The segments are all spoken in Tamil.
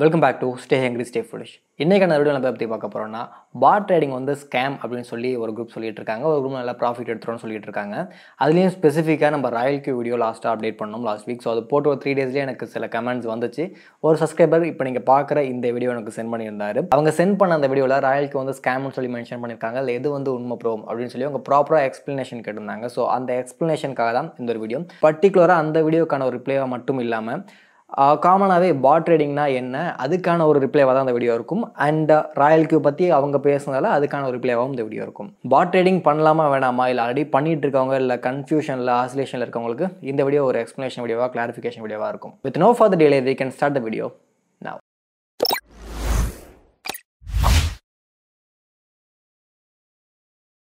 welcome back to stay hungry stay foolish இன்றைக்கான வீடியோ நம்ம பற்றி பார்க்க போகிறோம்னா பார் ட்ரேடிங் வந்து ஸ்கேம் அப்படின்னு சொல்லி ஒரு குரூப் சொல்லிட்டு இருக்காங்க ஒரு குரூப் நல்லா ப்ராஃபிட் எடுத்துகிறோம்னு சொல்லிட்டு இருக்காங்க அதுலேயும் ஸ்பெசிஃபிக்காக நம்ம ராயல் கியூ வீடியோ லாஸ்ட்டாக அப்டேட் பண்ணோம் லாஸ்ட் வீக் ஸோ அது போட்டு ஒரு த்ரீ டேஸ்லேயே எனக்கு சில கமெண்ட்ஸ் வந்துச்சு ஒரு சப்ஸ்கிரைபர் இப்போ நீங்கள் பார்க்குற இந்த வீடியோ எனக்கு சென்ட் பண்ணியிருந்தார் அவங்க சென்ட் பண்ண அந்த வீடியோவில் ராயல் கியூ வந்து ஸ்கேம்னு சொல்லி மென்ஷன் பண்ணியிருக்காங்க இல்லை எது வந்து உண்மை ப்ரோம் அப்படின்னு சொல்லி அவங்க ப்ராப்பராக எக்ஸ்ப்ளனேஷன் கேட்டிருந்தாங்க ஸோ அந்த எக்ஸ்ப்ளனேஷனுக்காக தான் இந்த ஒரு வீடியோ பர்டிகுலராக அந்த வீடியோக்கான ஒரு ரிப்ளேவாக மட்டும் இல்லாமல் காமனாகவே பாட் ட்ரேடிங்னா என்ன அதுக்கான ஒரு ரிப்ளைவாக தான் அந்த வீடியோ இருக்கும் அண்ட் ராயல் கியூ பற்றி அவங்க பேசுனதால் அதுக்கான ஒரு ரிப்ளைவாகவும் இந்த வீடியோ இருக்கும் பாட் ட்ரேடிங் பண்ணலாமா வேணாமா இல்லை ஆல்ரெடி பண்ணிட்டு இருக்கவங்க இல்லை கன்ஃபியூஷனில் ஆசிலேஷனில் இருக்கவங்களுக்கு இந்த வீடியோ ஒரு எக்ஸ்ப்ளனேஷன் வீடியோவாக கிளாரிஃபிகேஷன் வீடியோவாக இருக்கும் with no for the delay they can start the video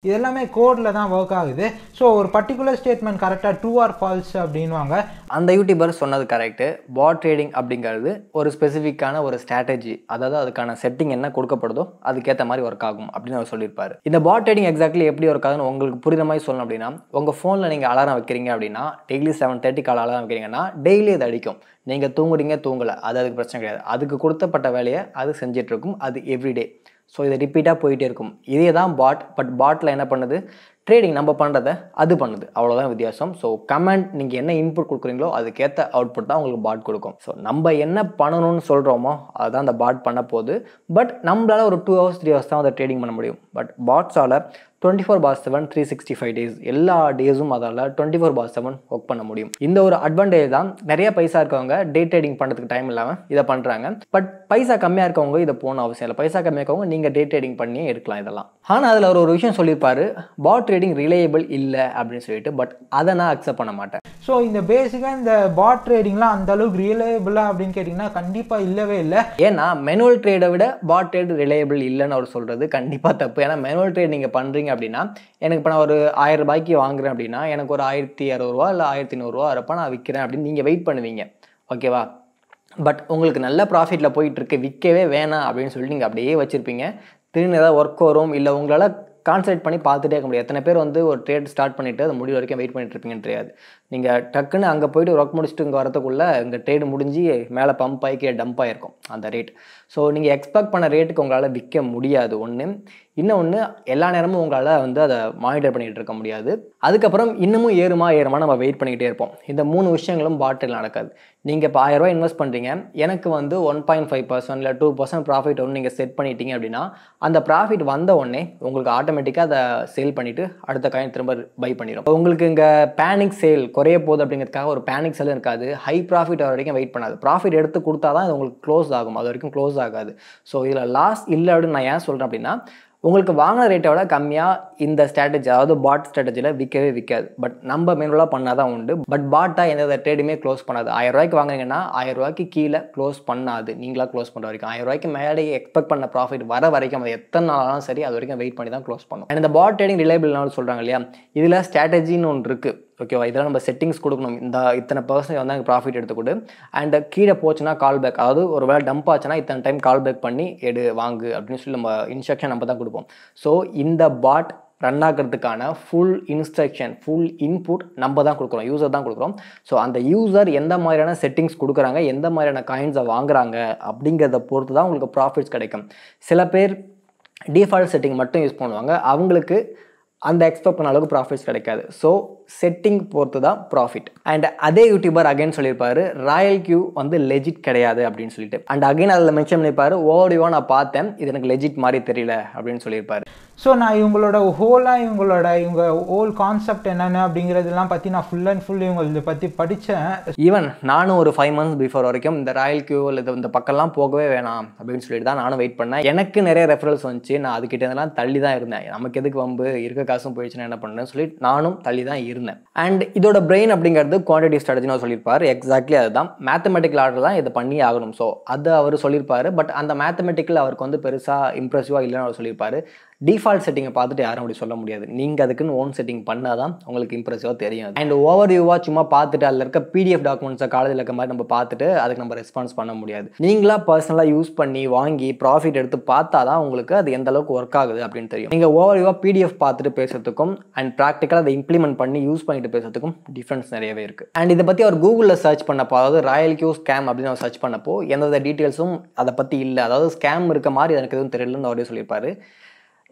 இது எல்லாமே கோடில் தான் ஒர்க் ஆகுது ஸோ ஒரு பர்டிகுலர் ஸ்டேட்மெண்ட் கரெக்டாக டூ ஆர் ஃபால்ஸ் அப்படின்வாங்க அந்த யூடியூபர் சொன்னது கரெக்டு பாட் ட்ரேடிங் அப்படிங்கிறது ஒரு ஸ்பெசிஃபிக்கான ஒரு ஸ்ட்ராட்டஜி அதாவது அதுக்கான செட்டிங் என்ன கொடுக்கப்படுதோ அதுக்கேற்ற மாதிரி ஒர்க் ஆகும் அப்படின்னு அவர் சொல்லியிருப்பார் இந்த பாட் ட்ரேடிங் எக்ஸாக்ட்லி எப்படி ஒர்க் ஆகுதுன்னு உங்களுக்கு புரிந்த மாதிரி சொல்லணும் அப்படின்னா உங்கள் ஃபோனில் நீங்கள் அலாரம் வைக்கிறீங்க அப்படின்னா டெய்லி செவன் தேர்ட்டி கால அலாரம் வைக்கிறீங்கன்னா டெய்லி அது அடிக்கும் நீங்கள் தூங்குறீங்க தூங்கலை அது அதுக்கு பிரச்சனை கிடையாது அதுக்கு கொடுத்தப்பட்ட வேலையை அது செஞ்சிட்ருக்கும் அது எவ்ரிடே ஸோ இது ரிப்பீட்டாக போயிட்டே இருக்கும் இதே தான் பாட் பட் பாட்டில் என்ன பண்ணுது ட்ரேடிங் நம்ம பண்ணுறத அது பண்ணுது அவ்வளோதான் வித்தியாசம் ஸோ கமெண்ட் நீங்கள் என்ன இன்புட் கொடுக்குறீங்களோ அதுக்கேற்ற அவுட்புட் தான் உங்களுக்கு பாட் கொடுக்கும் ஸோ நம்ம என்ன பண்ணணும்னு சொல்கிறோமோ அதுதான் அந்த பாட் பண்ண போகுது பட் நம்மளால் ஒரு டூ ஹவர்ஸ் த்ரீ ஹவர்ஸ் தான் அதை ட்ரேடிங் பண்ண முடியும் பட் பாட்ஸால் twenty four by seven three sixty five days எல்லா டேஸும் அதால் twenty four by seven work பண்ண முடியும் இந்த ஒரு அட்வான்டேஜ் தான் நிறைய பைசா இருக்கவங்க டே ட்ரேடிங் பண்ணுறதுக்கு டைம் இல்லாமல் இதை பண்ணுறாங்க பட் பைசா கம்மியாக இருக்கவங்க இதை போன அவசியம் இல்லை பைசா கம்மியாக இருக்கவங்க நீங்கள் டே ட்ரேடிங் பண்ணியே எடுக்கலாம் இதெல்லாம் ஆனால் அதில் ஒரு விஷயம் சொல்லியிருப்பாரு பாட் ட்ரேடிங் ரிலேயபிள் இல்லை அப்படின்னு சொல்லிட்டு பட் அதை நான் அக்செப்ட் பண்ண மாட்டேன் ஸோ இந்த பேசிக்காக இந்த பாட் ட்ரேடிங்லாம் அந்த அளவுக்கு ரிலேபிளாக அப்படின்னு கேட்டிங்கன்னா கண்டிப்பாக இல்லவே இல்லை ஏன்னா மெனுவல் ட்ரேடை விட பாட் ட்ரேடு ரிலேபிள் இல்லைன்னு அவர் சொல்கிறது கண்டிப்பாக தப்பு ஏன்னா மெனுவல் ட்ரேட் நீங்கள் பண்ணுறீங்க அப்படின்னா எனக்கு இப்போ நான் ஒரு ஆயிரம் ரூபாய்க்கு வாங்குறேன் அப்படின்னா எனக்கு ஒரு ஆயிரத்தி இரநூறுவா இல்லை ஆயிரத்தி நூறுரூவா வரப்போ நான் விற்கிறேன் அப்படின்னு நீங்கள் வெயிட் பண்ணுவீங்க ஓகேவா பட் உங்களுக்கு நல்ல ப்ராஃபிட்டில் போயிட்டுருக்கு விற்கவே வேணாம் அப்படின்னு சொல்லிட்டு நீங்கள் அப்படியே வச்சுருப்பீங்க திடீர்னு ஏதாவது ஒர்க் வரும் இல்லை உங்களால் கான்சன்ட்ரேட் பண்ணி பார்த்துட்டே இருக்க முடியாது எத்தனை பேர் வந்து ஒரு ட்ரேட் ஸ்டார்ட் பண்ணிவிட்டு அது முடிவு வரைக்கும் வெயிட் பண்ணிட்டு இருப்பீங்கன்னு தெரியாது நீங்கள் டக்குன்னு அங்கே போயிட்டு ஒர்க் முடிச்சுட்டு இங்கே வரத்துக்குள்ளே இங்கே ட்ரேடு முடிஞ்சு மேலே பம்ப் ஆகி டம்ப் ஆகிருக்கும் அந்த ரேட் ஸோ நீங்கள் எக்ஸ்பெக்ட் பண்ண ரேட்டுக்கு உங்களால் விற்க முடியாது ஒன்று இன்னொன்று எல்லா நேரமும் உங்களால் வந்து அதை மானிட்டர் பண்ணிகிட்டு இருக்க முடியாது அதுக்கப்புறம் இன்னமும் ஏறுமா ஏறுமா நம்ம வெயிட் பண்ணிக்கிட்டே இருப்போம் இந்த மூணு விஷயங்களும் பாட்டில் நடக்காது நீங்கள் இப்போ ஆயிரரூவா இன்வெஸ்ட் பண்ணுறீங்க எனக்கு வந்து ஒன் பாயிண்ட் ஃபைவ் பர்சன்ட் இல்லை டூ பர்சன்ட் ப்ராஃபிட் ஒன்று நீங்கள் செட் பண்ணிட்டீங்க அப்படின்னா அந்த ப்ராஃபிட் வந்த உடனே உங்களுக்கு ஆட்டோமேட்டிக்காக அதை சேல் பண்ணிவிட்டு அடுத்த காயின் திரும்ப பை பண்ணிடும் உங்களுக்கு இங்கே பேனிக் சேல் குறைய போகுது அப்படிங்கிறதுக்காக ஒரு பேனிக் செல்லும் இருக்காது ஹை ப்ராஃபிட் அவர் வரைக்கும் வெயிட் பண்ணாது ப்ராஃபிட் எடுத்து கொடுத்தா தான் இது உங்களுக்கு க்ளோஸ் ஆகும் அது வரைக்கும் க்ளோஸ் ஆகாது ஸோ இதில் லாஸ் இல்லை அப்படின்னு நான் ஏன் சொல்கிறேன் அப்படின்னா உங்களுக்கு வாங்கின ரேட்டை விட கம்மியாக இந்த ஸ்ட்ராட்டஜி அதாவது பாட் ஸ்ட்ராட்டஜியில் விற்கவே விற்காது பட் நம்ம மேனுவலாக பண்ணால் தான் உண்டு பட் பாட்டாக எந்த ட்ரேடுமே க்ளோஸ் பண்ணாது ஆயிரம் ரூபாய்க்கு வாங்குறீங்கன்னா ஆயிரம் ரூபாய்க்கு கீழே க்ளோஸ் பண்ணாது நீங்களாக க்ளோஸ் பண்ணுற வரைக்கும் ஆயிரம் ரூபாய்க்கு மேலே எக்ஸ்பெக்ட் பண்ண ப்ராஃபிட் வர வரைக்கும் அது எத்தனை நாளாலும் சரி அது வரைக்கும் வெயிட் பண்ணி தான் க்ளோஸ் பண்ணும் அண்ட் இந்த பாட் ட்ரேடிங் ரிலேபிள்னாலும் சொல்கிறாங்க இல்லையா இதில் ஸ்ட்ராட்டஜின்னு ஒன்று இருக்குது ஓகேவா இதெல்லாம் நம்ம செட்டிங்ஸ் கொடுக்கணும் இந்த இத்தனை பர்சன்டேஜ் வந்து ப்ராஃபிட் எடுத்துக்கொடு அண்ட் கீழே போச்சுன்னா கால் பேக் அதாவது ஒரு வேலை டம்ப் ஆச்சுன்னா இத்தனை டைம் கால் பேக் பண்ணி எடு வாங்கு அப்படின்னு சொல்லி நம்ம இன்ஸ்ட்ரக்ஷன் நம்ம தான் கொடுப்போம் ஸோ இந்த பாட் ரன் ஆகிறதுக்கான ஃபுல் இன்ஸ்ட்ரக்ஷன் ஃபுல் இன்புட் நம்ம தான் கொடுக்குறோம் யூசர் தான் கொடுக்குறோம் ஸோ அந்த யூசர் எந்த மாதிரியான செட்டிங்ஸ் கொடுக்குறாங்க எந்த மாதிரியான காயின்ஸை வாங்குறாங்க அப்படிங்கிறத பொறுத்து தான் உங்களுக்கு ப்ராஃபிட்ஸ் கிடைக்கும் சில பேர் டிஃபால்ட் செட்டிங் மட்டும் யூஸ் பண்ணுவாங்க அவங்களுக்கு அந்த எக்ஸ்பெக்ட் பண்ண அளவுக்கு ப்ராஃபிட்ஸ் கிடைக்காது ஸோ செட்டிங் பொறுத்து தான் ப்ராஃபிட் அண்ட் அதே யூடியூபர் அகைன் சொல்லியிருப்பாரு ராயல் கியூ வந்து லெஜிட் கிடையாது அப்படின்னு சொல்லிட்டு அண்ட் அகைன் அதில் மென்ஷன் பண்ணியிருப்பார் ஓடியோ நான் பார்த்தேன் இது எனக்கு லெஜிட் மாதிரி தெரியல அப்படின்னு சொல்லியிருப்பாரு ஸோ நான் இவங்களோட ஹோலாக இவங்களோட இவங்க ஹோல் கான்செப்ட் என்னென்ன அப்படிங்கிறதெல்லாம் பற்றி நான் ஃபுல் அண்ட் ஃபுல் இவங்க இதை பற்றி படித்தேன் ஈவன் நானும் ஒரு ஃபைவ் மந்த்ஸ் பிஃபோர் வரைக்கும் இந்த ராயல் கியூவில் இது இந்த பக்கம்லாம் போகவே வேணாம் அப்படின்னு சொல்லிட்டு தான் நானும் வெயிட் பண்ணேன் எனக்கு நிறைய ரெஃபரன்ஸ் வந்துச்சு நான் அதுக்கிட்டேருந்தெல்லாம் தள்ளி தான் இருந்தேன் நமக்கு எதுக்கு வம்பு இருக்க காசும் போயிடுச்சுன்னா என்ன பண்ணுறேன்னு சொல்லிட்டு நானும் தள்ளி தான் இருந்தேன் அண்ட் இதோட பிரெயின் அப்படிங்கிறது குவான்டிட்டி ஸ்ட்ராட்டஜின்னு சொல்லியிருப்பார் எக்ஸாக்ட்லி அதுதான் மேத்தமெட்டிக்கல் ஆர்டர் தான் இதை பண்ணி ஆகணும் ஸோ அதை அவர் சொல்லியிருப்பார் பட் அந்த மேத்தமெட்டிக்கல் அவருக்கு வந்து பெருசாக இம்ப்ரெசிவாக இல்லைன்னு அவர் சொல்லியிருப்பார் டிஃபால்ட் செட்டிங்கை பார்த்துட்டு யாரும் அப்படி சொல்ல முடியாது நீங்கள் அதுக்குன்னு ஓன் செட்டிங் பண்ணால் தான் உங்களுக்கு இம்ப்ரெசிவாக தெரியும் அண்ட் ஓவர் வியூவாக சும்மா பார்த்துட்டு அதில் இருக்க பிடிஎஃப் டாக்குமெண்ட்ஸை காலேஜில் இருக்க மாதிரி நம்ம பார்த்துட்டு அதுக்கு நம்ம ரெஸ்பான்ஸ் பண்ண முடியாது நீங்களாக பர்சனலாக யூஸ் பண்ணி வாங்கி ப்ராஃபிட் எடுத்து பார்த்தா தான் உங்களுக்கு அது எந்த அளவுக்கு ஒர்க் ஆகுது அப்படின்னு தெரியும் நீங்கள் ஓவர் வியூவாக பிடிஎஃப் பார்த்துட்டு பேசுறதுக்கும் அண்ட் ப்ராக்டிக்கலாக அதை இம்ப்ளிமெண்ட் பண்ணி யூஸ் பண்ணிட்டு பேசுறதுக்கும் டிஃப்ரென்ஸ் நிறையவே இருக்குது அண்ட் இதை பற்றி அவர் கூகுளில் சர்ச் பண்ணப்போ அதாவது ராயல் கியூ ஸ்கேம் அப்படின்னு அவர் சர்ச் பண்ணப்போ எந்தவித டீட்டெயில்ஸும் அதை பற்றி இல்லை அதாவது ஸ்கேம் இருக்க மாதிரி எனக்கு எதுவும் தெரியலன்னு அவரே சொல்லியிருப்பாரு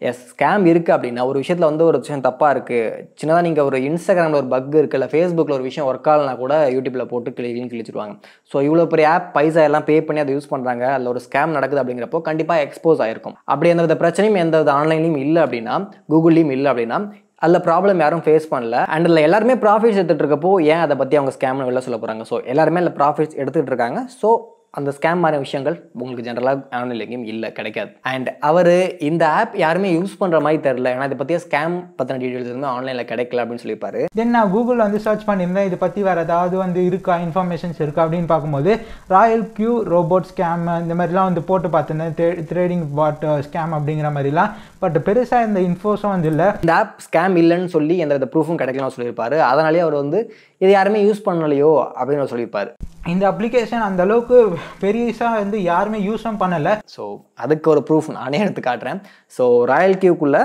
எஸ் ஸ்கேம் இருக்குது அப்படின்னா ஒரு விஷயத்தில் வந்து ஒரு விஷயம் தப்பாக இருக்குது சின்னதாக நீங்கள் ஒரு இன்ஸ்டாகிராமில் ஒரு பக் இருக்குது இல்லை ஃபேஸ்புக்கில் ஒரு விஷயம் ஒர்க் ஆகலனா கூட யூடியூப்பில் போட்டு கிளிக்கிங் கிழிச்சிருவாங்க ஸோ இவ்வளோ பெரிய ஆப் பைசா எல்லாம் பே பண்ணி அதை யூஸ் பண்ணுறாங்க அதில் ஒரு ஸ்கேம் நடக்குது அப்படிங்கிறப்போ கண்டிப்பாக எக்ஸ்போஸ் ஆயிருக்கும் அப்படி எந்த வித பிரச்சனையும் எந்த வித ஆன்லைன்லையும் இல்லை அப்படின்னா கூகுள்லேயும் இல்லை அப்படின்னா அதில் ப்ராப்ளம் யாரும் ஃபேஸ் பண்ணல அண்ட் அதில் எல்லாருமே ப்ராஃபிட்ஸ் எடுத்துகிட்டு இருக்கப்போ ஏன் அதை பற்றி அவங்க ஸ்கேம்னு வெளில சொல்ல போகிறாங்க ஸோ எல்லாருமே அதில் ப்ராஃபிட்ஸ் எடுத்துகிட்டு இருக்காங்க ஸோ அந்த ஸ்கேம் மாதிரி விஷயங்கள் உங்களுக்கு ஜென்ரலாக ஆன்லைன் எங்கேயும் இல்லை கிடைக்காது அண்ட் அவர் இந்த ஆப் யாருமே யூஸ் பண்ணுற மாதிரி தெரில ஏன்னா இதை பற்றிய ஸ்கேம் பற்றின டீட்டெயில்ஸ் வந்து ஆன்லைனில் கிடைக்கல அப்படின்னு சொல்லியிருப்பாரு தென் நான் கூகுளில் வந்து சர்ச் பண்ணியிருந்தேன் இதை பற்றி வேறு ஏதாவது வந்து இருக்கா இன்ஃபர்மேஷன்ஸ் இருக்கா அப்படின்னு பார்க்கும்போது ராயல் கியூ ரோபோட் ஸ்கேம் இந்த மாதிரிலாம் வந்து போட்டு பார்த்துருந்தேன் ட்ரேடிங் பாட் ஸ்கேம் uh, அப்படிங்கிற மாதிரிலாம் பட் பெருசாக இந்த இன்ஃபோஸும் வந்து இல்லை இந்த ஆப் ஸ்கேம் இல்லைன்னு சொல்லி எந்த வித ப்ரூஃபும் கிடைக்கலாம் சொல்லியிருப்பாரு அதனாலேயே அவர் வந்து இதை யாருமே யூஸ் பண்ணலையோ அப்படின்னு சொல்லியிருப்பாரு இந்த அப்ளிகேஷன் அந்த அளவுக்கு பெரியசாக வந்து யாருமே யூஸும் பண்ணலை ஸோ அதுக்கு ஒரு ப்ரூஃப் நானே எடுத்து காட்டுறேன் ஸோ ராயல் கியூக்குள்ளே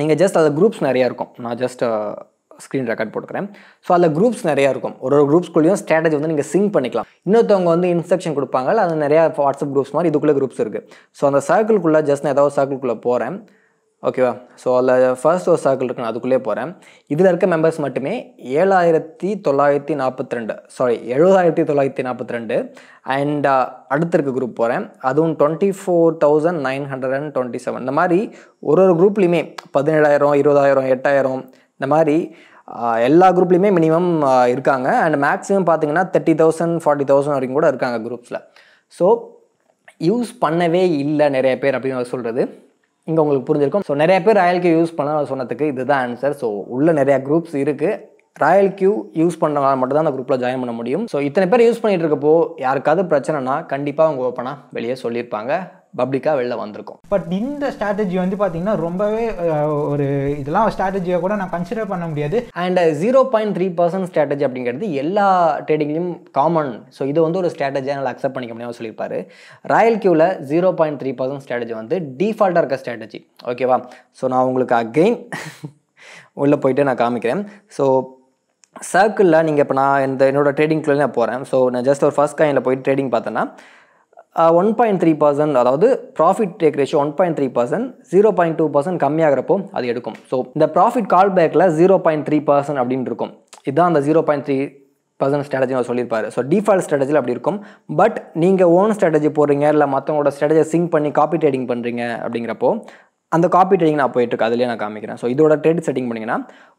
நீங்கள் ஜஸ்ட் அந்த குரூப்ஸ் நிறையா இருக்கும் நான் ஜஸ்ட் ஸ்க்ரீன் ரெக்கார்ட் போட்டுக்கிறேன் ஸோ அதில் குரூப்ஸ் நிறையா இருக்கும் ஒரு ஒரு குரூப்ஸ்குள்ளேயும் ஸ்ட்ராட்டஜி வந்து நீங்கள் சிங்க் பண்ணிக்கலாம் இன்னொருத்தவங்க வந்து இன்ஸ்ட்ரக்ஷன் கொடுப்பாங்க அது நிறையா வாட்ஸ்அப் குரூப்ஸ் மாதிரி இதுக்குள்ளே குரூப்ஸ் இருக்குது ஸோ அந்த சர்க்கிள்குள்ளே ஜஸ்ட் நான் ஏதாவது சர்க்கிள்குள்ளே போகிறேன் ஓகேவா ஸோ அதில் ஃபர்ஸ்ட் ஒரு சர்க்கிள் இருக்கு நான் அதுக்குள்ளே போகிறேன் இதில் இருக்க மெம்பர்ஸ் மட்டுமே ஏழாயிரத்தி தொள்ளாயிரத்தி நாற்பத்தி ரெண்டு சாரி எழுபதாயிரத்தி தொள்ளாயிரத்தி நாற்பத்தி ரெண்டு அண்ட் uh, அடுத்திருக்க குரூப் போகிறேன் அதுவும் twenty four thousand nine hundred and twenty seven இந்த மாதிரி ஒரு ஒரு குரூப்லேயுமே பதினேழாயிரம் இருபதாயிரம் எட்டாயிரம் இந்த மாதிரி uh, எல்லா குரூப்லேயுமே மினிமம் uh, இருக்காங்க அண்ட் மேக்ஸிமம் பார்த்தீங்கன்னா தேர்ட்டி தௌசண்ட் ஃபார்ட்டி தௌசண்ட் வரைக்கும் கூட இருக்காங்க குரூப்ஸில் ஸோ யூஸ் பண்ணவே இல்லை நிறைய பேர் அப்படின்னு சொல்கிறது இங்கே உங்களுக்கு புரிஞ்சிருக்கும் ஸோ நிறைய பேர் ராயல் கியூ யூஸ் பண்ண சொன்னதுக்கு இதுதான் ஆன்சர் ஸோ உள்ள நிறையா குரூப்ஸ் இருக்குது ராயல் கியூ யூஸ் பண்ணுறவங்க மட்டும் தான் அந்த குரூப்பில் ஜாயின் பண்ண முடியும் ஸோ இத்தனை பேர் யூஸ் பண்ணிகிட்டு இருக்கப்போ யாருக்காவது பிரச்சனைனா கண்டிப்பாக அவங்க ஓப்பனாக வெளியே சொல்லியிருப்பாங்க பப்ளிக்காக வெளில வந்திருக்கும் பட் இந்த ஸ்ட்ராட்டஜி வந்து பார்த்தீங்கன்னா ரொம்பவே ஒரு இதெல்லாம் ஸ்ட்ராட்டஜியை கூட நான் கன்சிடர் பண்ண முடியாது and zero point three percent strategy அப்படிங்கிறது எல்லா ட்ரேடிங்லையும் காமன் ஸோ இது வந்து ஒரு ஸ்ட்ராட்டஜியாக என்னால் அக்செப்ட் பண்ணிக்க முடியாது சொல்லியிருப்பாரு ராயல் கியூவில் zero point three percent strategy வந்து டிஃபால்ட்டாக இருக்க ஸ்ட்ராட்டஜி ஓகேவா ஸோ நான் உங்களுக்கு அகெயின் உள்ளே போயிட்டு நான் காமிக்கிறேன் ஸோ சர்க்கிளில் நீங்கள் இப்போ நான் இந்த என்னோடய ட்ரேடிங் நான் போகிறேன் ஸோ நான் ஜஸ்ட் ஒரு ஃபஸ்ட் காயினில் போய் ட்ரேடிங் பார்த்தேன்னா ஒன் பாயிண்ட் த்ரீ பர்சன்ட் அதாவது profit take ratio one point three percent zero point two percent கம்மியாகிறப்போ அது எடுக்கும் ஸோ இந்த ப்ராஃபிட் கால் பேக்கில் ஜீரோ பாயிண்ட் த்ரீ பர்சன்ட் அப்படின்னு இருக்கும் இதுதான் அந்த zero point three percent strategy அவர் சொல்லியிருப்பார் ஸோ டிஃபால்ட் ஸ்ட்ராட்டஜியில் அப்படி இருக்கும் பட் நீங்கள் ஓன் ஸ்ட்ராட்டஜி போடுறீங்க இல்லை மற்றவங்களோட ஸ்ட்ராட்டஜியை சிங்க் பண்ணி காப்பி ட்ரேடிங் பண்ணுறீங்க அப்படிங்கிறப்போ அந்த காப்பி ட்ரைங் நான் போயிட்டுருக்கு அதுலேயே நான் காமிக்கிறேன் ஸோ இதோட ட்ரேட் செட்டிங் பண்ணிங்கன்னா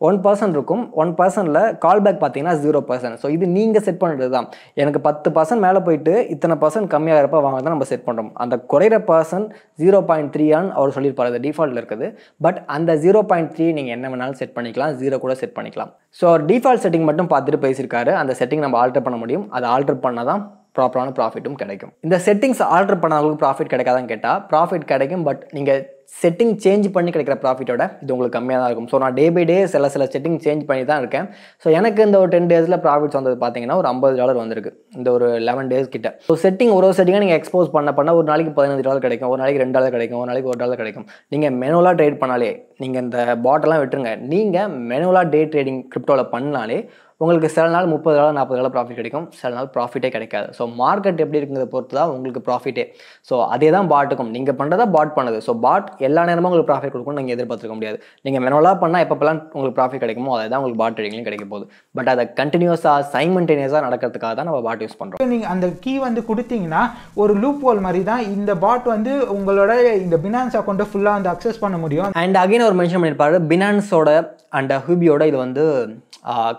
ஒன் பர்சன்ட் இருக்கும் ஒன் பர்சனில் கால் பேக் பார்த்தீங்கன்னா ஜீரோ பர்சன்ட் ஸோ இது நீங்கள் செட் பண்ணுறது தான் எனக்கு பத்து பர்சன்ட் மேலே போயிட்டு இத்தனை பர்சன்ட் கம்மியாகிறப்ப வாங்க தான் நம்ம செட் பண்ணுறோம் அந்த குறையிற பர்சன்ட் ஜீரோ பாயிண்ட் த்ரீயான்னு அவர் சொல்லியிருப்பார் அது டிஃபால்ட்டில் இருக்குது பட் அந்த ஜீரோ பாயிண்ட் த்ரீ நீங்கள் என்ன வேணாலும் செட் பண்ணிக்கலாம் ஜீரோ கூட செட் பண்ணிக்கலாம் ஸோ அவர் டிஃபால்ட் செட்டிங் மட்டும் பார்த்துட்டு பேசியிருக்காரு அந்த செட்டிங் நம்ம ஆல்டர் பண்ண முடியும் அதை ஆல்டர் பண்ணால் தான் ப்ராப்பரான ப்ராஃபிட்டும் கிடைக்கும் இந்த செட்டிங்ஸ் ஆல்டர் பண்ணவங்களுக்கு ப்ராஃபிட் கிடைக்காதான்னு கேட்டால் ப்ராஃபிட் கிடைக்கும் பட் நீங்கள் செட்டிங் சேஞ்ச் பண்ணி கிடைக்கிற ப்ராஃபிட்டோட இது உங்களுக்கு கம்மியாக தான் இருக்கும் ஸோ நான் டே பை டே சில சில செட்டிங் சேஞ்ச் பண்ணி தான் இருக்கேன் ஸோ எனக்கு இந்த ஒரு டென் டேஸில் ப்ராஃபிட்ஸ் வந்தது பார்த்தீங்கன்னா ஒரு ஐம்பது டாலர் வந்திருக்கு இந்த ஒரு லெவன் டேஸ் கிட்ட ஸோ செட்டிங் ஒரு செட்டிங்காக நீங்கள் எக்ஸ்போஸ் பண்ண பண்ண ஒரு நாளைக்கு பதினஞ்சு டாலர் கிடைக்கும் ஒரு நாளைக்கு ரெண்டு டாலர் கிடைக்கும் ஒரு நாளைக்கு ஒரு டாலர் கிடைக்கும் நீங்கள் மெனுவலாக ட்ரேட் பண்ணாலே நீங்கள் இந்த பாட்டெல்லாம் விட்டுருங்க நீங்கள் மெனுவலாக டே ட்ரேடிங் கிரிப்டோவில் பண்ணாலே உங்களுக்கு சில நாள் முப்பது நாள் நாற்பது டாலர் ப்ராஃபிட் கிடைக்கும் சில நாள் ப்ராஃபிட்டே கிடைக்காது ஸோ மார்க்கெட் எப்படி இருக்குங்கிறத பொறுத்து தான் உங்களுக்கு ப்ராஃபிட்டே ஸோ அதே தான் பாட்டுக்கும் நீங்கள் பண்ணுறதா பாட் பண்ணுது ஸோ பாட் எல்லா நேரமும் உங்களுக்கு ப்ராஃபிட் கொடுக்கும்னு நீங்கள் எதிர்பார்த்துக்க முடியாது நீங்கள் மெனவலாக பண்ணால் எப்பப்பெல்லாம் உங்களுக்கு ப்ராஃபிட் கிடைக்குமோ அதை தான் உங்களுக்கு பாட் ட்ரேடிங்லையும் கிடைக்க போகுது பட் அதை கண்டினியூஸாக சைமன்டேனியஸாக நடக்கிறதுக்காக தான் நம்ம பாட் யூஸ் பண்ணுறோம் நீங்கள் அந்த கீ வந்து கொடுத்தீங்கன்னா ஒரு லூப் ஹோல் மாதிரி தான் இந்த பாட் வந்து உங்களோட இந்த பினான்ஸ் அக்கௌண்ட்டை ஃபுல்லாக வந்து அக்சஸ் பண்ண முடியும் அண்ட் அகைன் ஒரு மென்ஷன் பண்ணியிருப்பாரு பினான்ஸோட அண்ட் ஹூபியோட இது வந்து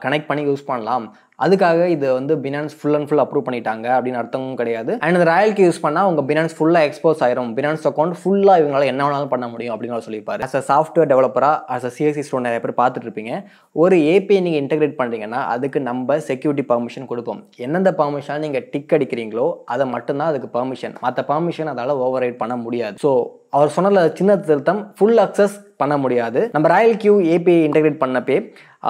கனெக்ட் பண்ணி யூஸ் பண்ணலாம் அதுக்காக இது வந்து Binance full and full approve பண்ணிட்டாங்க அப்படின்னு அர்த்தமும் கிடையாது அண்ட் இந்த ராயல்க்கு யூஸ் பண்ணால் உங்கள் பினான்ஸ் ஃபுல்லாக எக்ஸ்போஸ் ஆயிரும் பினான்ஸ் அக்கௌண்ட் ஃபுல்லாக இவங்களால் என்ன வேணாலும் பண்ண முடியும் அப்படின்னு சொல்லிப்பார் அஸ் அ சாஃப்ட்வேர் டெவலப்பராக அஸ் அ சிஎஸ்சி ஸ்டூடெண்ட் நிறைய பேர் பார்த்துட்டு இருப்பீங்க ஒரு ஏபிஐ நீங்கள் இன்டெகிரேட் பண்ணுறீங்கன்னா அதுக்கு நம்ம செக்யூரிட்டி பர்மிஷன் கொடுப்போம் எந்தெந்த பர்மிஷன் நீங்கள் டிக் அடிக்கிறீங்களோ அதை மட்டும்தான் அதுக்கு பர்மிஷன் மற்ற பர்மிஷன் அதால் ஓவர் பண்ண முடியாது ஸோ அவர் சொன்னதில் சின்ன திருத்தம் ஃபுல் அக்சஸ் பண்ண முடியாது நம்ம ராயல் கியூ ஏபிஐ இன்டெகிரேட் பண்ணப்பே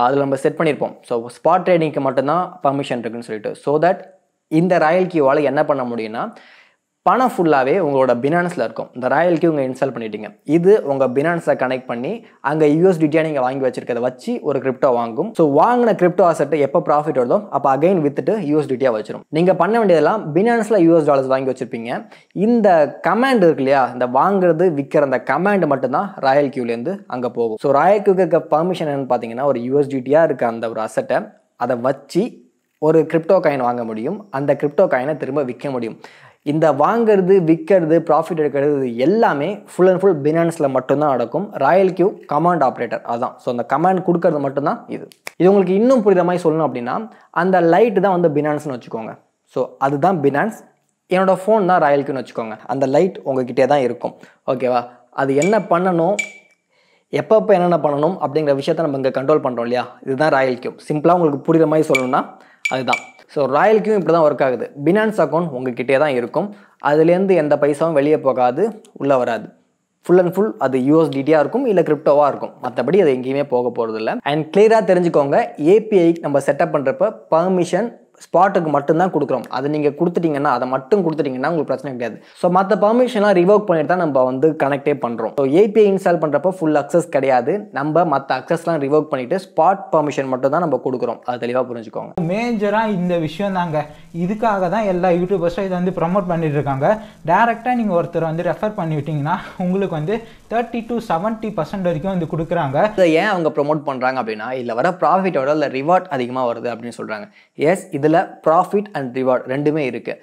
அதில் நம்ம செட் பண்ணியிருப்போம் ஸோ ஸ்பாட் ட்ரேடிங்க்கு மட்டும்தான் பர்மிஷன் இருக்குன்னு சொல்லிட்டு ஸோ தட் இந்த ராயல் கியூவால் என்ன பண்ண முடியும்னா பணம் ஃபுல்லாகவே உங்களோட பினான்ஸில் இருக்கும் இந்த ராயல்க்கு உங்கள் இன்ஸ்டால் பண்ணிட்டீங்க இது உங்கள் பினான்ஸை கனெக்ட் பண்ணி அங்கே யூஎஸ்டிடியாக நீங்கள் வாங்கி வச்சிருக்கதை வச்சு ஒரு கிரிப்டோ வாங்கும் ஸோ வாங்கின கிரிப்டோ அசட்டை எப்போ ப்ராஃபிட் வருதோ அப்போ அகைன் வித்துட்டு யூஎஸ்டிடியாக வச்சிடும் நீங்கள் பண்ண வேண்டியதெல்லாம் பினான்ஸில் யூஎஸ் டாலர்ஸ் வாங்கி வச்சிருப்பீங்க இந்த கமாண்ட் இருக்கு இல்லையா இந்த வாங்குறது விற்கிற அந்த கமாண்ட் மட்டும்தான் ராயல் கியூலேருந்து அங்கே போகும் ஸோ ராயல் கியூக்கு இருக்க பர்மிஷன் என்னென்னு பார்த்தீங்கன்னா ஒரு யூஎஸ்டிடியாக இருக்க அந்த ஒரு அசட்டை அதை வச்சு ஒரு கிரிப்டோ காயின் வாங்க முடியும் அந்த கிரிப்டோ காயினை திரும்ப விற்க முடியும் இந்த வாங்கிறது விற்கிறது ப்ராஃபிட் எடுக்கிறது எல்லாமே ஃபுல் அண்ட் ஃபுல் பினான்ஸில் மட்டும்தான் நடக்கும் ராயல் கியூ கமாண்ட் ஆப்ரேட்டர் அதுதான் ஸோ அந்த கமாண்ட் கொடுக்கறது மட்டும்தான் இது இது உங்களுக்கு இன்னும் புரித மாதிரி சொல்லணும் அப்படின்னா அந்த லைட்டு தான் வந்து பினான்ஸ்னு வச்சுக்கோங்க ஸோ அதுதான் பினான்ஸ் என்னோடய ஃபோன் தான் ராயல் கியூன்னு வச்சுக்கோங்க அந்த லைட் உங்ககிட்டே தான் இருக்கும் ஓகேவா அது என்ன பண்ணணும் எப்பப்போ என்னென்ன பண்ணணும் அப்படிங்கிற விஷயத்த நம்ம இங்கே கண்ட்ரோல் பண்ணுறோம் இல்லையா இதுதான் ராயல் கியூ சிம்பிளாக உங்களுக்கு புரிகிற மாதிரி சொல்லணும்னா அதுதான் ஸோ ராயல்க்கும் இப்படி தான் ஒர்க் ஆகுது பினான்ஸ் அக்கௌண்ட் உங்ககிட்டே தான் இருக்கும் அதுலேருந்து எந்த பைசாவும் வெளியே போகாது உள்ளே வராது ஃபுல் அண்ட் ஃபுல் அது யூஎஸ்டிடியாக இருக்கும் இல்லை கிரிப்டோவாக இருக்கும் மற்றபடி அது எங்கேயுமே போக போகிறதில்ல அண்ட் கிளியராக தெரிஞ்சுக்கோங்க ஏபிஐ நம்ம செட்டப் பண்ணுறப்ப பர்மிஷன் ஸ்பாட்டுக்கு மட்டும்தான் கொடுக்குறோம் அதை நீங்கள் கொடுத்துட்டீங்கன்னா அதை மட்டும் கொடுத்துட்டிங்கன்னா உங்களுக்கு பிரச்சனை கிடையாது ஸோ மற்ற பர்மிஷன்லாம் ரிவோக் பண்ணிட்டு தான் நம்ம வந்து கனெக்டே பண்ணுறோம் ஸோ ஏபிஐ இன்ஸ்டால் பண்ணுறப்போ ஃபுல் அக்சஸ் கிடையாது நம்ம மற்ற அக்சஸ்லாம் ரிவோக் பண்ணிவிட்டு ஸ்பாட் பர்மிஷன் மட்டும் தான் நம்ம கொடுக்குறோம் அது தெளிவாக புரிஞ்சுக்கோங்க மேஜராக இந்த விஷயம் தாங்க இதுக்காக தான் எல்லா யூடியூபர்ஸும் இதை வந்து ப்ரமோட் பண்ணிட்டு இருக்காங்க டேரெக்டாக நீங்கள் ஒருத்தர் வந்து ரெஃபர் பண்ணிவிட்டிங்கன்னா உங்களுக்கு வந்து தேர்ட்டி டு செவன்ட்டி பர்சன்ட் வரைக்கும் வந்து கொடுக்குறாங்க இதை ஏன் அவங்க ப்ரொமோட் பண்ணுறாங்க அப்படின்னா இதில் வர ப்ராஃபிட்டோட இல்லை ரிவார்ட் அதிகமாக வருது அப்படின்னு சொல்கிறாங்க எஸ் இது அதில் ப்ராஃபிட் அண்ட் ரிவார்ட் ரெண்டுமே இருக்குது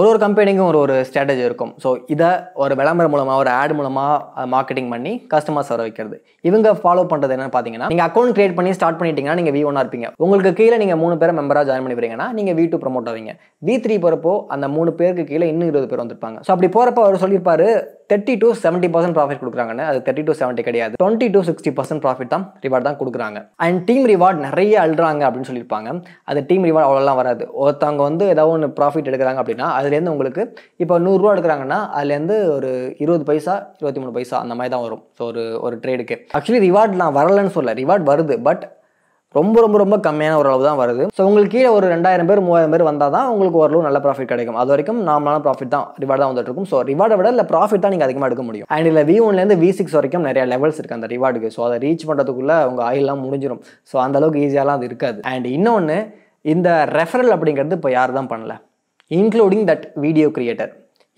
ஒரு ஒரு கம்பெனிக்கும் ஒரு ஒரு ஸ்ட்ராட்டஜி இருக்கும் ஸோ இதை ஒரு விளம்பரம் மூலமாக ஒரு ஆட் மூலமாக மார்க்கெட்டிங் பண்ணி கஸ்டமர்ஸ் வர வைக்கிறது இவங்க ஃபாலோ பண்ணுறது என்னென்னு பார்த்தீங்கன்னா நீங்கள் அக்கௌண்ட் கிரியேட் பண்ணி ஸ்டார்ட் பண்ணிட்டீங்கன்னா நீங்கள் வி ஒன்னாக இருப்பீங்க உங்களுக்கு கீழே நீங்கள் மூணு பேர் மெம்பராக ஜாயின் பண்ணி நீங்கள் வீ டூ ப்ரொமோட் ஆவீங்க வி த்ரீ போகிறப்போ அந்த மூணு பேருக்கு கீழே இன்னும் இருபது பேர் வந்திருப்பாங்க ஸோ அப்படி போகிறப்ப அவர் சொல்லியிருப்பார் thirty to seventy percent profit கொடுக்குறாங்கன்னு அது தேர்ட்டி டு செவன்ட்டி கிடையாது twenty to sixty percent profit தான் ரிவார்ட் தான் கொடுக்குறாங்க அண்ட் டீம் ரிவார்ட் நிறைய அழுறாங்க அப்படின்னு சொல்லியிருப்பாங்க அது டீம் ரிவார்ட் அவ்வளோலாம் வராது ஒருத்தவங்க வந்து ஏதாவது ஒன்று ப்ராஃபிட் எடுக்கிறாங்க அப்படின்னா அதுலேருந்து உங்களுக்கு இப்போ நூறுரூவா எடுக்கிறாங்கன்னா அதுலேருந்து ஒரு இருபது பைசா இருபத்தி மூணு பைசா அந்த மாதிரி தான் வரும் ஸோ ஒரு ஒரு ட்ரேடுக்கு ஆக்சுவலி ரிவார்ட் நான் வரலன்னு சொல்ல ரிவார்ட் வருது பட் ரொம்ப ரொம்ப ரொம்ப கம்மியான ஒரு அளவு தான் வருது ஸோ உங்களுக்கு கீழே ஒரு ரெண்டாயிரம் பேர் மூவாயிரம் பேர் வந்தால் தான் உங்களுக்கு ஓரளவு நல்ல ப்ராஃபிட் கிடைக்கும் அது வரைக்கும் நார்மலான ப்ராஃபிட் தான் ரிவார்ட் தான் வந்துட்டு இருக்கும் ஸோ ரிவார்டை விட இல்லை ப்ராஃபிட் தான் நீங்கள் அதிகமாக எடுக்க முடியும் அண்ட் இல்லை வி ஒன்லேருந்து வி சிக்ஸ் வரைக்கும் நிறைய லெவல்ஸ் இருக்குது அந்த ரிவார்டுக்கு ஸோ அதை ரீச் பண்ணுறதுக்குள்ளே உங்கள் ஆயிலாம் முடிஞ்சிடும் ஸோ அந்தளவுக்கு ஈஸியாலாம் அது இருக்காது அண்ட் இன்னொன்று இந்த ரெஃபரல் அப்படிங்கிறது இப்போ யார் தான் பண்ணலை including that video creator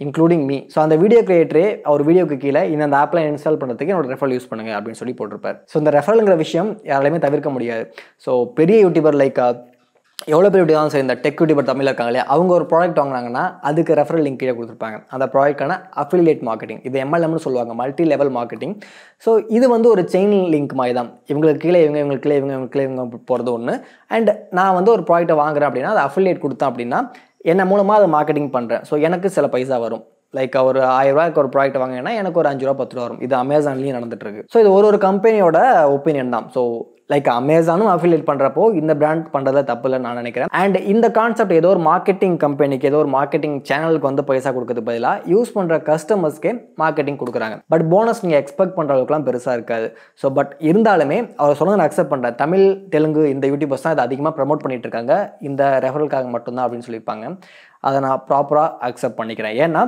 including me so அந்த வீடியோ கிரியேட்டரே அவர் வீடியோக்கு கீழே இந்த அந்த ஆப்பில் இன்ஸ்டால் பண்ணுறதுக்கு என்னோட ரெஃபரல் யூஸ் பண்ணுங்கள் அப்படின்னு சொல்லி போட்டிருப்பார் ஸோ இந்த ரெஃபரலுங்கிற விஷயம் யாராலையுமே தவிர்க்க முடியாது ஸோ பெரிய யூடியூபர் லைக் எவ்வளோ பேர் யூடியூபர் சரி இந்த டெக் யூடியூபர் தமிழ் இருக்காங்களே அவங்க ஒரு ப்ராடக்ட் வாங்கினாங்கன்னா அதுக்கு ரெஃபரல் லிங்க் கீழே கொடுத்துருப்பாங்க அந்த ப்ராடக்டான அஃபிலியேட் மார்க்கெட்டிங் இது எம்எல்எம்னு சொல்லுவாங்க மல்டி லெவல் மார்க்கெட்டிங் ஸோ இது வந்து ஒரு செயின் லிங்க் மாதிரி தான் இவங்களுக்கு கீழே இவங்க இவங்களுக்கு கீழே இவங்க இவங்களுக்கு கீழே இவங்க போகிறது ஒன்று அண்ட் நான் வந்து ஒரு ப்ராடக்ட்டை வாங்குறேன் அப்படின்னா அது அஃபிலியேட் கொடுத்தேன் அப்படின்னா என்ன மூலமாக அதை மார்க்கெட்டிங் பண்ணுறேன் ஸோ எனக்கு சில பைசா வரும் லைக் ஒரு ஆயிரரூவாய்க்கு ஒரு ப்ராடக்ட் வாங்கினா எனக்கு ஒரு அஞ்சு ரூபா பத்து ரூபா வரும் இது அமேசான்லேயும் நடந்துட்டுருக்கு ஸோ இது ஒரு ஒரு கம்பெனியோட ஒப்பீனியன் தான் ஸோ லைக் அமேசானும் அஃபிலியேட் பண்ணுறப்போ இந்த பிராண்ட் பண்ணுறதுல தப்பு இல்லை நான் நினைக்கிறேன் அண்ட் இந்த கான்செப்ட் ஏதோ ஒரு மார்க்கெட்டிங் கம்பெனிக்கு ஏதோ ஒரு மார்க்கெட்டிங் சேனலுக்கு வந்து பைசா கொடுக்கறது பதிலாக யூஸ் பண்ணுற கஸ்டமர்ஸ்க்கே மார்க்கெட்டிங் கொடுக்குறாங்க பட் போனஸ் நீங்கள் எக்ஸ்பெக்ட் பண்ணுற அளவுக்குலாம் பெருசாக இருக்காது ஸோ பட் இருந்தாலுமே அவர் சொன்னதை நான் அக்செப்ட் பண்ணுறேன் தமிழ் தெலுங்கு இந்த யூடியூபர்ஸ் தான் இதை அதிகமாக ப்ரமோட் பண்ணிட்டு இருக்காங்க இந்த ரெஃபரலுக்காக மட்டும்தான் அப்படின்னு சொல்லியிருப்பாங்க அதை நான் ப்ராப்பராக அக்செப்ட் பண்ணிக்கிறேன் ஏன்னா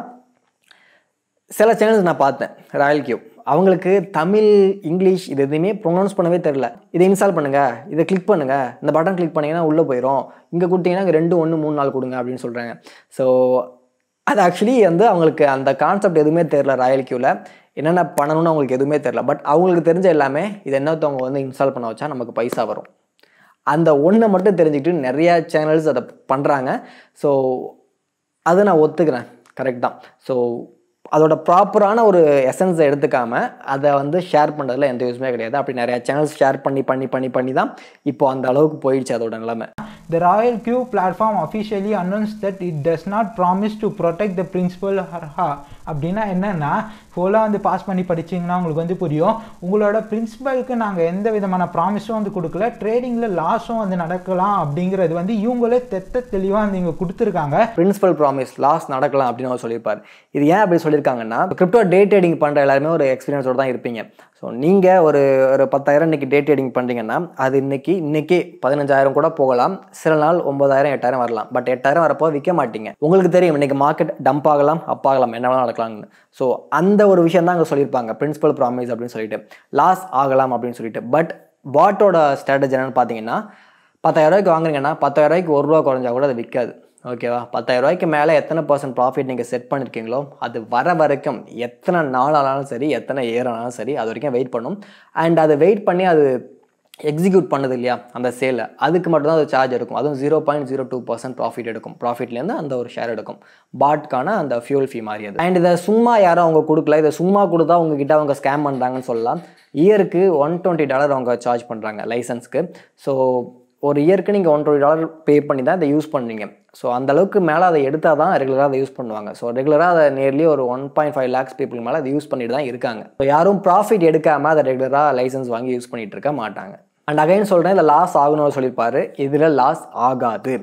சில சேனல்ஸ் நான் பார்த்தேன் ராயல் கியூ அவங்களுக்கு தமிழ் இங்கிலீஷ் இது எதுவுமே ப்ரொனவுன்ஸ் பண்ணவே தெரில இதை இன்ஸ்டால் பண்ணுங்கள் இதை கிளிக் பண்ணுங்கள் இந்த பட்டன் கிளிக் பண்ணிங்கன்னா உள்ளே போயிடும் இங்கே கொடுத்தீங்கன்னா ரெண்டு ஒன்று மூணு நாள் கொடுங்க அப்படின்னு சொல்கிறாங்க ஸோ அது ஆக்சுவலி வந்து அவங்களுக்கு அந்த கான்செப்ட் எதுவுமே தெரில ராயல் கியூவில் என்னென்ன பண்ணணும்னு அவங்களுக்கு எதுவுமே தெரில பட் அவங்களுக்கு தெரிஞ்ச எல்லாமே இது என்னத்தவங்க வந்து இன்ஸ்டால் பண்ண வச்சா நமக்கு பைசா வரும் அந்த ஒன்றை மட்டும் தெரிஞ்சுக்கிட்டு நிறையா சேனல்ஸ் அதை பண்ணுறாங்க ஸோ அதை நான் ஒத்துக்கிறேன் கரெக்ட் தான் ஸோ அதோட ப்ராப்பரான ஒரு எசன்ஸை எடுத்துக்காமல் அதை வந்து ஷேர் பண்ணுறதுல எந்த யூஸ்மே கிடையாது அப்படி நிறையா சேனல்ஸ் ஷேர் பண்ணி பண்ணி பண்ணி பண்ணி தான் இப்போ அந்த அளவுக்கு போயிடுச்சு அதோட நிலைமை Q platform officially announce that it does not promise to protect the principal ஹர் ஹா அப்படின்னா என்னென்னா ஃபுல்லாக வந்து பாஸ் பண்ணி படிச்சிங்கன்னா உங்களுக்கு வந்து புரியும் உங்களோட பிரின்ஸிபலுக்கு நாங்கள் எந்த விதமான ப்ராமிஸும் வந்து கொடுக்கல ட்ரேடிங்கில் லாஸும் வந்து நடக்கலாம் அப்படிங்கிறது வந்து இவங்களே தெத்த தெளிவாக வந்து இங்கே கொடுத்துருக்காங்க பிரின்ஸிபல் ப்ராமிஸ் லாஸ் நடக்கலாம் அப்படின்னு அவர் சொல்லியிருப்பார் இது ஏன் அப்படி சொல்லியிருக்காங்கன்னா கிரிப்டோ டே ட்ரேடிங் பண்ணுற எல்லாருமே ஒரு எக்ஸ்பீரியன்ஸோடு தான் இருப்பீங்க ஸோ நீங்கள் ஒரு ஒரு பத்தாயிரம் இன்றைக்கி டே ட்ரேடிங் பண்ணுறீங்கன்னா அது இன்றைக்கி இன்றைக்கி பதினஞ்சாயிரம் கூட போகலாம் சில நாள் ஒம்பதாயிரம் எட்டாயிரம் வரலாம் பட் எட்டாயிரம் வரப்போ விற்க மாட்டீங்க உங்களுக்கு தெரியும் இன்றைக்கி மார்க்கெட் டம்ப் ஆகலாம் அப் ஆகலாம் என்ன நடக்கலாம் பார்க்கலாம்னு ஸோ அந்த ஒரு விஷயம் தான் அங்கே சொல்லியிருப்பாங்க பிரின்சிபல் ப்ராமிஸ் அப்படின்னு சொல்லிட்டு லாஸ் ஆகலாம் அப்படின்னு சொல்லிட்டு பட் பாட்டோட ஸ்ட்ராட்டஜி என்னென்னு பார்த்தீங்கன்னா ரூபாய்க்கு வாங்குறீங்கன்னா ரூபாய்க்கு ஒரு ரூபா குறைஞ்சா கூட அது விற்காது ஓகேவா ரூபாய்க்கு மேலே எத்தனை பர்சன்ட் ப்ராஃபிட் நீங்கள் செட் பண்ணியிருக்கீங்களோ அது வர வரைக்கும் எத்தனை நாள் ஆனாலும் சரி எத்தனை இயர் ஆனாலும் சரி அது வரைக்கும் வெயிட் பண்ணும் அண்ட் அதை வெயிட் பண்ணி அது எக்ஸிக்யூட் பண்ணுது இல்லையா அந்த சேலை அதுக்கு மட்டும்தான் அது சார்ஜ் எடுக்கும் அதுவும் zero point zero two percent profit எடுக்கும் ப்ராஃபிட்லேருந்து அந்த ஒரு ஷேர் எடுக்கும் பாட்கான அந்த ஃபியூல் ஃபீ மாதிரி அது அண்ட் இதை சும்மா யாரும் அவங்க கொடுக்கல இதை சும்மா கொடுத்தா உங்ககிட்ட அவங்க ஸ்கேம் பண்ணுறாங்கன்னு சொல்லலாம் இயருக்கு ஒன் டுவெண்ட்டி டாலர் அவங்க சார்ஜ் பண்ணுறாங்க லைசன்ஸ்க்கு ஸோ ஒரு இயருக்கு நீங்கள் ஒன் டுவெண்ட்டி டாலர் பே பண்ணி தான் இதை யூஸ் பண்ணுவீங்க ஸோ அந்தளவுக்கு மேலே அதை எடுத்தால் தான் ரெகுலராக அதை யூஸ் பண்ணுவாங்க ஸோ ரெகுலராக அதை நேர்லி ஒரு one point five lakhs people மேலே அதை யூஸ் பண்ணிட்டு தான் இருக்காங்க ஸோ யாரும் ப்ராஃபிட் எடுக்காமல் அதை ரெகுலராக லைசன்ஸ் வாங்கி யூஸ் பண்ணிகிட்டு இருக்க மாட்டாங்க அண்ட் அகைன் சொல்கிறேன் இதில் லாஸ் ஆகணும்னு சொல்லியிருப்பார் இதில் லாஸ் ஆகாது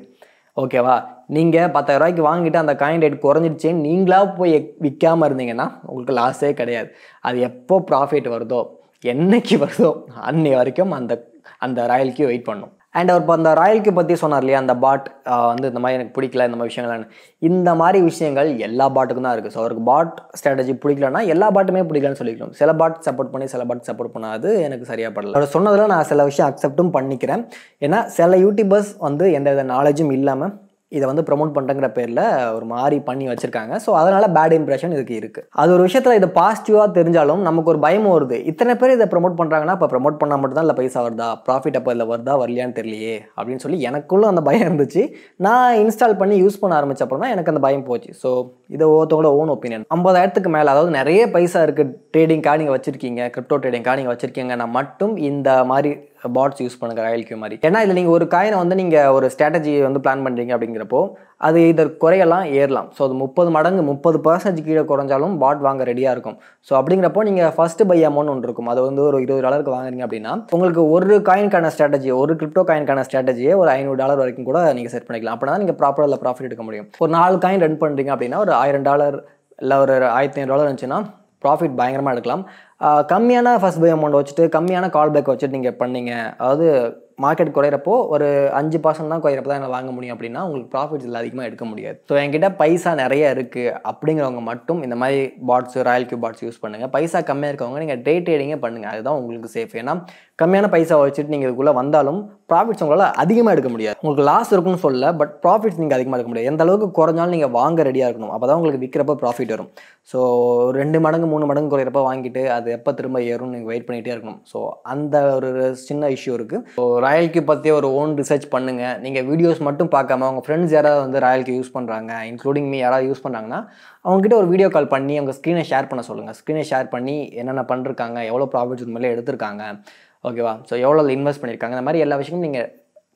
ஓகேவா நீங்கள் ரூபாய்க்கு வாங்கிட்டு அந்த காயின் ரேட் குறைஞ்சிடுச்சேன்னு நீங்களாக போய் விற்காமல் இருந்தீங்கன்னா உங்களுக்கு லாஸே கிடையாது அது எப்போ ப்ராஃபிட் வருதோ என்றைக்கு வருதோ அன்னை வரைக்கும் அந்த அந்த ராயல்க்கு வெயிட் பண்ணும் அண்ட் அவர் இப்போ அந்த ராயல்க்கு பற்றி சொன்னார் இல்லையா அந்த பாட் வந்து இந்த மாதிரி எனக்கு பிடிக்கல இந்த மாதிரி விஷயங்கள்னு இந்த மாதிரி விஷயங்கள் எல்லா பாட்டுக்கும் தான் இருக்குது ஸோ அவருக்கு பாட் ஸ்ட்ராட்டஜி பிடிக்கலன்னா எல்லா பாட்டுமே பிடிக்கலன்னு சொல்லிக்கணும் சில பாட் சப்போர்ட் பண்ணி சில பாட் சப்போர்ட் பண்ணாது எனக்கு சரியாக படல அவர் சொன்னதில் நான் சில விஷயம் அக்செப்டும் பண்ணிக்கிறேன் ஏன்னா சில யூடியூபர்ஸ் வந்து எந்த வித நாலேஜும் இல்லாமல் இதை வந்து ப்ரொமோட் பண்ணுறங்கிற பேரில் ஒரு மாதிரி பண்ணி வச்சுருக்காங்க ஸோ அதனால் பேட் இம்ப்ரெஷன் இதுக்கு இருக்குது அது ஒரு விஷயத்தில் இதை பாசிட்டிவாக தெரிஞ்சாலும் நமக்கு ஒரு பயமும் வருது இத்தனை பேர் இதை ப்ரொமோட் பண்ணுறாங்கன்னா இப்போ ப்ரொமோட் பண்ணால் மட்டும் தான் இல்லை பைசா வருதா ப்ராஃபிட் அப்போ இதில் வருதா வரலையான்னு தெரியலையே அப்படின்னு சொல்லி எனக்குள்ளும் அந்த பயம் இருந்துச்சு நான் இன்ஸ்டால் பண்ணி யூஸ் பண்ண ஆரம்பிச்சப்பறம் தான் எனக்கு அந்த பயம் போச்சு ஸோ இதை ஒவ்வொருத்தவங்களோட ஓன் ஒப்பீனியன் ஐம்பதாயிரத்துக்கு மேலே அதாவது நிறைய பைசா இருக்குது ட்ரேடிங் நீங்கள் வச்சுருக்கீங்க கிரிப்டோ ட்ரேடிங் நீங்கள் வச்சுருக்கீங்கன்னா மட்டும் இந்த மாதிரி பாட்ஸ் யூஸ் பண்ணுங்கள் கியூ மாதிரி ஏன்னா இதில் நீங்கள் ஒரு காயினை வந்து நீங்கள் ஒரு ஸ்ட்ராட்டஜி வந்து பிளான் பண்ணுறீங்க அப்படிங்கிறப்போ அது இதர் குறையெல்லாம் ஏறலாம் ஸோ அது முப்பது மடங்கு முப்பது பர்சன்டேஜ் கீழே குறைஞ்சாலும் பாட் வாங்க ரெடியாக இருக்கும் ஸோ அப்படிங்கிறப்போ நீங்கள் ஃபஸ்ட்டு பை அமௌண்ட் ஒன்று இருக்கும் அது வந்து ஒரு இருபது டாலருக்கு வாங்குறீங்க அப்படின்னா உங்களுக்கு ஒரு காயின்கான ஸ்ட்ராட்டஜி ஒரு கிரிப்டோ காயின்கான ஸ்ட்ராட்டஜியே ஒரு ஐநூறு டாலர் வரைக்கும் கூட நீங்கள் செட் பண்ணிக்கலாம் அப்படின்னா நீங்கள் ப்ராப்பராக ப்ராஃபிட் எடுக்க முடியும் ஒரு நாலு காயின் ரன் பண்ணுறீங்க அப்படின்னா ஒரு ஆயிரம் டாலர் இல்லை ஒரு ஆயிரத்தி ஐநூறு டாலர் இருந்துச்சுன்னா ப்ராஃபிட் பயங்கரமாக எடுக்கலாம் கம்மியான ஃபஸ்ட் பை அமௌண்ட் வச்சுட்டு கம்மியான கால் பேக் வச்சுட்டு நீங்கள் பண்ணீங்க அதாவது மார்க்கெட் குறையிறப்போ ஒரு அஞ்சு பர்சன்ட் தான் குறையிறப்ப தான் என்ன வாங்க முடியும் அப்படின்னா உங்களுக்கு ப்ராஃபிட்ஸ் இல்லை அதிகமாக எடுக்க முடியாது ஸோ என்கிட்ட பைசா நிறைய இருக்குது அப்படிங்கிறவங்க மட்டும் இந்த மாதிரி bots Royal Q bots use பண்ணுங்கள் பைசா கம்மியாக இருக்கவங்க நீங்கள் டே ட்ரேடிங்கே பண்ணுங்கள் அதுதான் உங்களுக்கு சேஃப் ஏன்னா கம்மியான பைசா வச்சுட்டு நீங்கள் இதுக்குள்ளே வந்தாலும் ப்ராஃபிட்ஸ் உங்களால் அதிகமாக எடுக்க முடியாது உங்களுக்கு லாஸ் இருக்கும்னு சொல்லல பட் ப்ராஃபிட்ஸ் நீங்கள் அதிகமாக எடுக்க முடியாது எந்த அளவுக்கு குறைஞ்சாலும் நீங்கள் வாங்க ரெடியாக இருக்கணும் அப்போ தான் உங்களுக்கு விற்கிறப்ப ப்ராஃபிட் வரும் ஸோ ரெண்டு மடங்கு மூணு மடங்கு குறையிறப்ப வாங்கிட்டு அது எப்போ திரும்ப ஏறும்னு நீங்கள் வெயிட் பண்ணிகிட்டே இருக்கணும் ஸோ அந்த ஒரு சின்ன இஷ்யூ இருக்குது ஸோ ராயல்கி பற்றி ஒரு ஓன் ரிசர்ச் பண்ணுங்கள் நீங்கள் வீடியோஸ் மட்டும் பார்க்காம அவங்க ஃப்ரெண்ட்ஸ் யாராவது வந்து ராயல்கி யூஸ் பண்ணுறாங்க இன்க்ளூடிங் மீ யாராவது யூஸ் பண்ணுறாங்கன்னா அவங்ககிட்ட ஒரு வீடியோ கால் பண்ணி அவங்க ஸ்க்ரீனை ஷேர் பண்ண சொல்லுங்கள் ஸ்க்ரீனை ஷேர் பண்ணி என்னென்ன பண்ணிருக்காங்க எவ்வளோ ப்ராஃபிட்ஸ் உண்மையிலே எடுத்திருக்காங்க ஓகேவா ஸோ எவ்வளோ இன்வெஸ்ட் பண்ணியிருக்காங்க இந்த மாதிரி எல்லா விஷயமும் நீங்கள்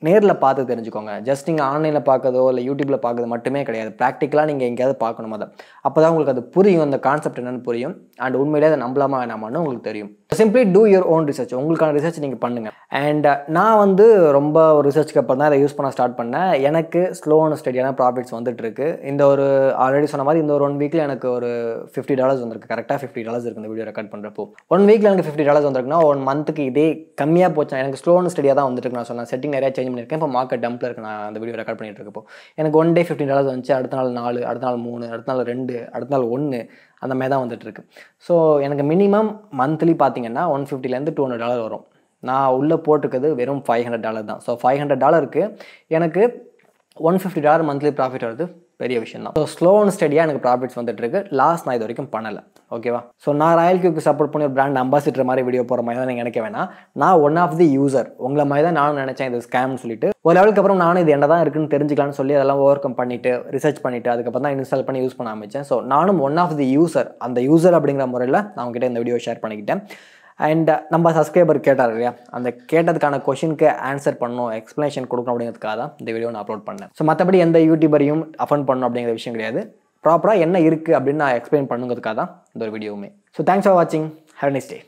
நேரில் பார்த்து தெரிஞ்சுக்கோங்க ஜஸ்ட் நீங்கள் ஆன்லைனில் பார்க்கறதோ இல்லை யூடியூப்பில் பார்க்குறது மட்டுமே கிடையாது ப்ராக்டிக்கலாக நீங்கள் எங்கேயாவது பார்க்கணும் அதை அப்போ தான் உங்களுக்கு அது புரியும் அந்த கான்செப்ட் என்னென்னு புரியும் அண்ட் உண்மையிலே அதை நம்பலாமா வேணாமான்னு உங்களுக்கு தெரியும் simply do your own research உங்களுக்கான ரிசர்ச் நீங்கள் பண்ணுங்கள் அண்ட் uh, நான் வந்து ரொம்ப ஒரு ரிசர்ச்சுக்கு அப்புறம் தான் இதை யூஸ் பண்ண ஸ்டார்ட் பண்ணேன் எனக்கு ஸ்லோ அண்ட் ஸ்டடியான ப்ராஃபிட்ஸ் வந்துட்டு இருக்கு இந்த ஒரு ஆல்ரெடி சொன்ன மாதிரி இந்த ஒரு ஒன் வீக்கில் எனக்கு ஒரு ஃபிஃப்டி டாலர்ஸ் வந்திருக்கு கரெக்டாக ஃபிஃப்டி டாலர்ஸ் இருக்குது இந்த வீடியோ ரெக்கார்ட் பண்ணுறப்போ ஒன் வீக்கில் எனக்கு ஃபிஃப்டி டாலர்ஸ் வந்திருக்குன்னா ஒன் மந்த்துக்கு இதே கம்மியாக போச்சு எனக்கு ஸ்லோ அண்ட் ஸ்டடியாக தான் வந்துருக்கு நான் சொன்னேன் செட்டிங் நிறையா சேஞ்ச் பண்ணியிருக்கேன் இப்போ மார்க்கெட் டம்பில் இருக்கு நான் அந்த வீடியோ ரெக்கார்ட் பண்ணிட்டு இருக்கப்போ எனக்கு ஒன் டே ஃபிஃப்டின் டாலர்ஸ் வந்துச்சு அடுத்த நாள் நாலு அடுத்த நாள் மூணு அடுத்த நாள் ரெண்டு அடுத்த நாள் ஒன்று அந்த மாதிரி தான் வந்துட்டுருக்கு ஸோ எனக்கு மினிமம் மந்த்லி பார்த்தீங்கன்னா ஒன் ஃபிஃப்டிலேருந்து டூ ஹண்ட்ரட் டாலர் வரும் நான் உள்ளே போட்டுருக்கிறது வெறும் ஃபைவ் ஹண்ட்ரட் டாலர் தான் ஸோ ஃபைவ் ஹண்ட்ரட் டாலருக்கு எனக்கு one fifty dollar monthly profit வருது பெரிய விஷயம் தான் ஸோ ஸ்லோ அண்ட் ஸ்டடியாக எனக்கு ப்ராஃபிட்ஸ் வந்துட்டு இருக்கு லாஸ்ட் நான் இது வரைக்கும் பண்ணலை ஓகேவா ஸோ நான் ராயல் கியூக்கு சப்போர்ட் பண்ணி ஒரு பிராண்ட் அம்பாசிடர் மாதிரி வீடியோ போகிற மாதிரி தான் நீங்கள் நினைக்க வேணாம் நான் ஒன் ஆஃப் தி யூசர் உங்களை மாதிரி தான் நானும் நினச்சேன் இது ஸ்கேம்னு சொல்லிட்டு ஒரு லெவலுக்கு அப்புறம் நானும் இது என்ன தான் இருக்குன்னு தெரிஞ்சுக்கலாம்னு சொல்லி அதெல்லாம் ஓவர் கம் பண்ணிட்டு ரிசர்ச் பண்ணிட்டு அதுக்கப்புறம் தான் இன்ஸ்டால் பண்ணி யூஸ் பண்ண ஆரம்பித்தேன் ஸோ நானும் ஒன் ஆஃப் தி யூசர் அந்த யூசர் அப்படிங்கிற முறையில் நான் உங்ககிட்ட இந்த வீடியோ ஷேர் பண்ணிக்கிட்டேன் அண்ட் நம்ம சப்ஸ்கிரைபர் கேட்டார் இல்லையா அந்த கேட்டதுக்கான கொஷினுக்கு ஆன்சர் பண்ணணும் எக்ஸ்ப்ளனேஷன் கொடுக்கணும் அப்படிங்கிறதுக்காக தான் இந்த வீடியோ நான் அப்லோட் பண்ணேன் ஸோ மற்றபடி எந்த யூடியூபரையும் அஃபண்ட் பண்ணணும் அப்படிங்கிற விஷயம் கிடையாது ப்ராப்பராக என்ன இருக்குது அப்படின்னு நான் எக்ஸ்பிளைன் பண்ணுங்கிறதுக்காக தான் இந்த ஒரு வீடியோவுமே ஸோ தேங்க்ஸ் ஃபார் வாட்சிங் ஹேவ் நெக்ஸ்ட் டே